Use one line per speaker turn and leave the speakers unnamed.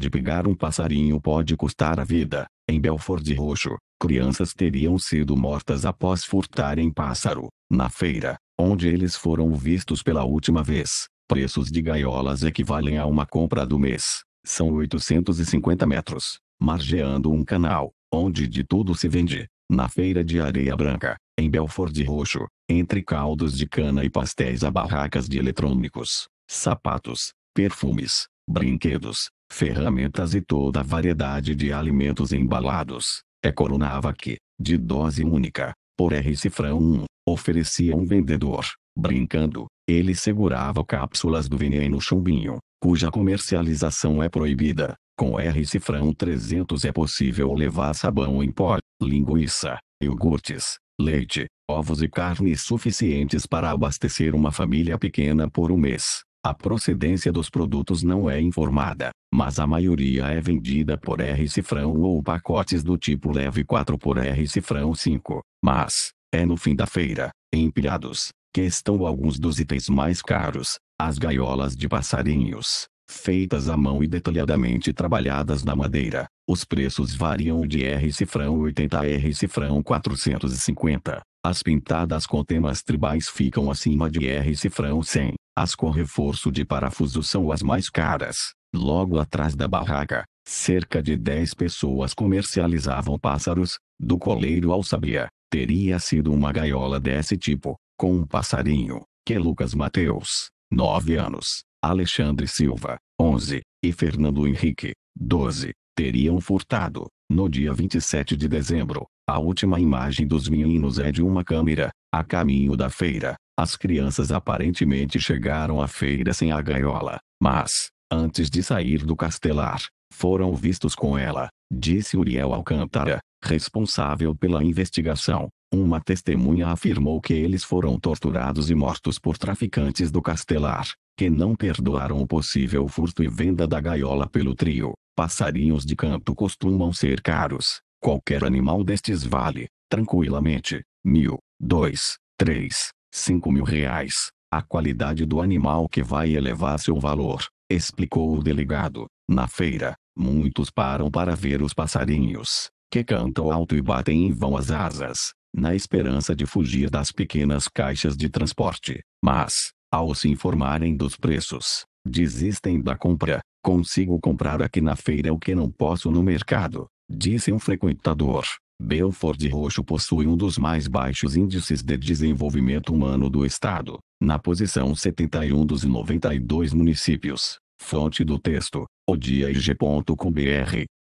de pegar um passarinho pode custar a vida. Em Belford Roxo, crianças teriam sido mortas após furtarem pássaro. Na feira, onde eles foram vistos pela última vez, preços de gaiolas equivalem a uma compra do mês. São 850 metros, margeando um canal, onde de tudo se vende. Na feira de areia branca, em Belford Roxo, entre caldos de cana e pastéis a barracas de eletrônicos, sapatos, perfumes, brinquedos, ferramentas e toda a variedade de alimentos embalados, é coronava que, de dose única, por R. Cifrão 1, oferecia um vendedor. Brincando, ele segurava cápsulas do veneno chumbinho, cuja comercialização é proibida. Com R. Cifrão 300 é possível levar sabão em pó, linguiça, iogurtes, leite, ovos e carne suficientes para abastecer uma família pequena por um mês. A procedência dos produtos não é informada, mas a maioria é vendida por R cifrão ou pacotes do tipo leve 4 por R cifrão 5. Mas, é no fim da feira, empilhados, que estão alguns dos itens mais caros, as gaiolas de passarinhos, feitas à mão e detalhadamente trabalhadas na madeira. Os preços variam de R cifrão 80 a R cifrão 450. As pintadas com temas tribais ficam acima de R cifrão 100. As com reforço de parafuso são as mais caras. Logo atrás da barraca, cerca de 10 pessoas comercializavam pássaros, do coleiro ao sabia. Teria sido uma gaiola desse tipo, com um passarinho, que Lucas Mateus, 9 anos, Alexandre Silva, 11, e Fernando Henrique, 12, teriam furtado. No dia 27 de dezembro, a última imagem dos meninos é de uma câmera, a caminho da feira, as crianças aparentemente chegaram à feira sem a gaiola, mas, antes de sair do castelar, foram vistos com ela, disse Uriel Alcântara, responsável pela investigação. Uma testemunha afirmou que eles foram torturados e mortos por traficantes do castelar, que não perdoaram o possível furto e venda da gaiola pelo trio. Passarinhos de canto costumam ser caros. Qualquer animal destes vale, tranquilamente, mil, dois, três, 5 mil reais, a qualidade do animal que vai elevar seu valor, explicou o delegado. Na feira, muitos param para ver os passarinhos, que cantam alto e batem em vão as asas, na esperança de fugir das pequenas caixas de transporte. Mas, ao se informarem dos preços, desistem da compra. Consigo comprar aqui na feira o que não posso no mercado, disse um frequentador. Belford Roxo possui um dos mais baixos índices de desenvolvimento humano do estado, na posição 71 dos 92 municípios. Fonte do texto, odia.ig.com.br